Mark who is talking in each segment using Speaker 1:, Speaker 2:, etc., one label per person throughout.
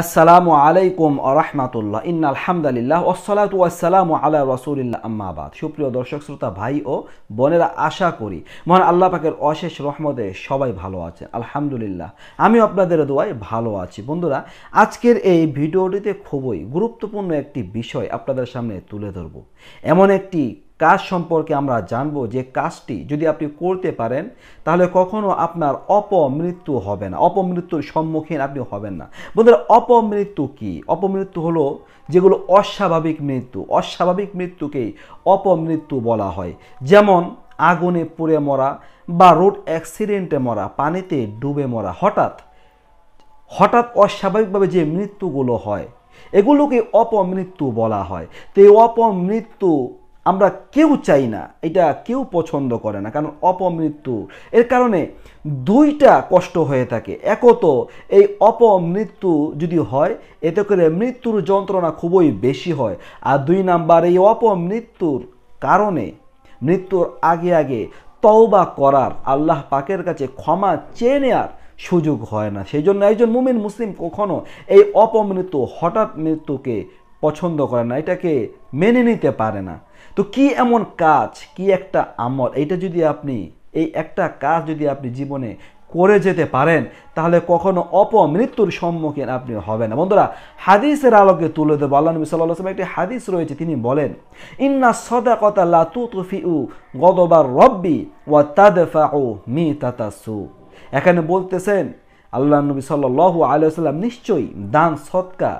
Speaker 1: আসসালামু আলাইকুম আরহামাতুল্লাহ ইন্না আলহামদুলিল্লাহ ওসলাত আসসালামু আলা রসুলিল্লা আম্মাবাদ সুপ্রিয় দর্শক শ্রোতা ভাই ও বোনেরা আশা করি মহান আল্লাহ পাকের অশেষ রহমতে সবাই ভালো আছেন আলহামদুলিল্লাহ আমি আপনাদের দোয়ায় ভালো আছি বন্ধুরা আজকের এই ভিডিওটিতে খুবই গুরুত্বপূর্ণ একটি বিষয় আপনাদের সামনে তুলে ধরব এমন একটি কাজ সম্পর্কে আমরা জানব যে কাজটি যদি আপনি করতে পারেন তাহলে কখনো আপনার অপমৃত্যু হবে না অপমৃত্যুর সম্মুখীন আপনি হবেন না বন্ধুরা অপমৃত্যু কি অপমৃত্যু হলো যেগুলো অস্বাভাবিক মৃত্যু অস্বাভাবিক মৃত্যুকেই অপমৃত্যু বলা হয় যেমন আগুনে পুড়ে মরা বা রোড অ্যাক্সিডেন্টে মরা পানিতে ডুবে মরা হঠাৎ হঠাৎ অস্বাভাবিকভাবে যে মৃত্যুগুলো হয় এগুলোকে অপমৃত্যু বলা হয় তো এই অপমৃত্যু আমরা কেউ চাই না এটা কেউ পছন্দ করে না কারণ অপমৃত্যু এর কারণে দুইটা কষ্ট হয়ে থাকে একত এই অপমৃত্যু যদি হয় এতে করে মৃত্যুর যন্ত্রণা খুবই বেশি হয় আর দুই নাম্বার এই অপমৃত্যুর কারণে মৃত্যুর আগে আগে তওবা করার আল্লাহ পাকের কাছে ক্ষমা চেয়ে নেওয়ার সুযোগ হয় না সেই জন্য একজন মুমিন মুসলিম কখনো এই অপমৃত্যু হঠাৎ মৃত্যুকে পছন্দ করে না এটাকে মেনে নিতে পারে না তো কি এমন কাজ কি একটা আমল এইটা যদি আপনি এই একটা কাজ যদি আপনি জীবনে করে যেতে পারেন তাহলে কখনো অপমৃত্যুর সম্মুখীন আপনি হবেন না বন্ধুরা হাদিসের আলোকে তুলে দেবো আল্লাহ নবী সাল্লাহ আসলাম একটি হাদিস রয়েছে তিনি বলেন ইন্না সদা কথা লাতু তুফিউ গদবার রব্বি ওয়া তাদফা ও মি তাতাসু এখানে বলতেছেন আল্লাহ নবী সাল্লাহ আলিয়াল্লাম নিশ্চয়ই দান সৎকা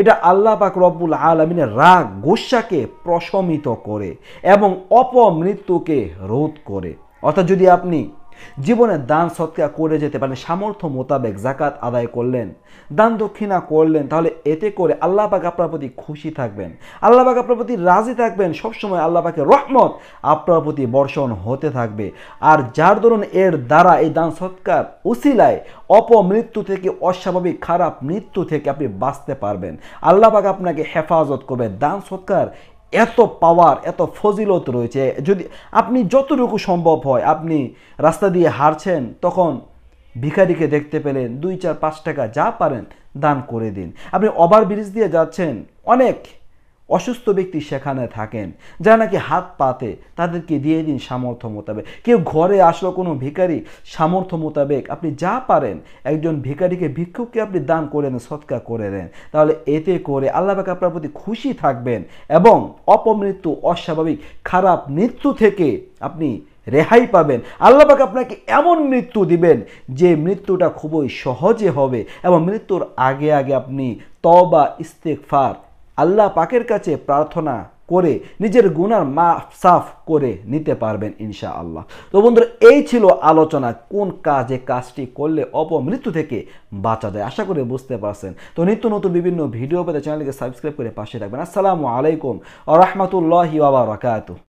Speaker 1: এটা আল্লাহ পাক রব্বুল আলমিনের রাগ গোস্বাকে প্রশমিত করে এবং অপমৃত্যুকে রোধ করে অর্থাৎ যদি আপনি জীবনে দান সৎকা করে যেতে পারেন সামর্থ্য মোতাবেক জাকাত আদায় করলেন দান দক্ষিণা করলেন তাহলে এতে করে আল্লাহ পাক আপনার প্রতি খুশি থাকবেন আল্লাহ পাক আপনার প্রতি রাজি থাকবেন সবসময় আল্লাহ পাকে রহমত আপনার প্রতি বর্ষণ হতে থাকবে আর যার ধরুন এর দ্বারা এই দান সৎকার উশিলায় অপমৃত্যু থেকে অস্বাভাবিক খারাপ মৃত্যু থেকে আপনি বাঁচতে পারবেন আল্লাহ পাক আপনাকে হেফাজত করবে দান সৎকার এত পাওয়ার এত ফজিলত রয়েছে যদি আপনি যতটুকু সম্ভব হয় আপনি রাস্তা দিয়ে হারছেন তখন ভিখারিকে দেখতে পেলেন দুই চার পাঁচ টাকা যা পারেন দান করে দিন আপনি ওভার ব্রিজ দিয়ে যাচ্ছেন অনেক অসুস্থ ব্যক্তি সেখানে থাকেন যারা নাকি হাত পাতে তাদেরকে দিয়ে দিন সামর্থ্য মোতাবেক কেউ ঘরে আসলো কোনো ভিকারি সামর্থ্য মোতাবেক আপনি যা পারেন একজন ভিকারিকে ভিক্ষুককে আপনি দান করে নেন সৎকার করে নেন তাহলে এতে করে আল্লাহকে আপনার প্রতি খুশি থাকবেন এবং অপমৃত্যু অস্বাভাবিক খারাপ মৃত্যু থেকে আপনি রেহাই পাবেন আল্লাহকে আপনাকে এমন মৃত্যু দিবেন যে মৃত্যুটা খুবই সহজে হবে এবং মৃত্যুর আগে আগে আপনি তবা ইস্তেকফার আল্লাহ পাকের কাছে প্রার্থনা করে নিজের গুনার মা সাফ করে নিতে পারবেন ইনশা আল্লাহ তো বন্ধুরা এই ছিল আলোচনা কোন কাজে কাজটি করলে অপমৃত্যু থেকে বাঁচা যায় আশা করে বুঝতে পারছেন তো নিত্য নতুন বিভিন্ন ভিডিও পেতে চ্যানেলকে সাবস্ক্রাইব করে পাশে রাখবেন আসসালামু আলাইকুম আ রহমতুল্লাহি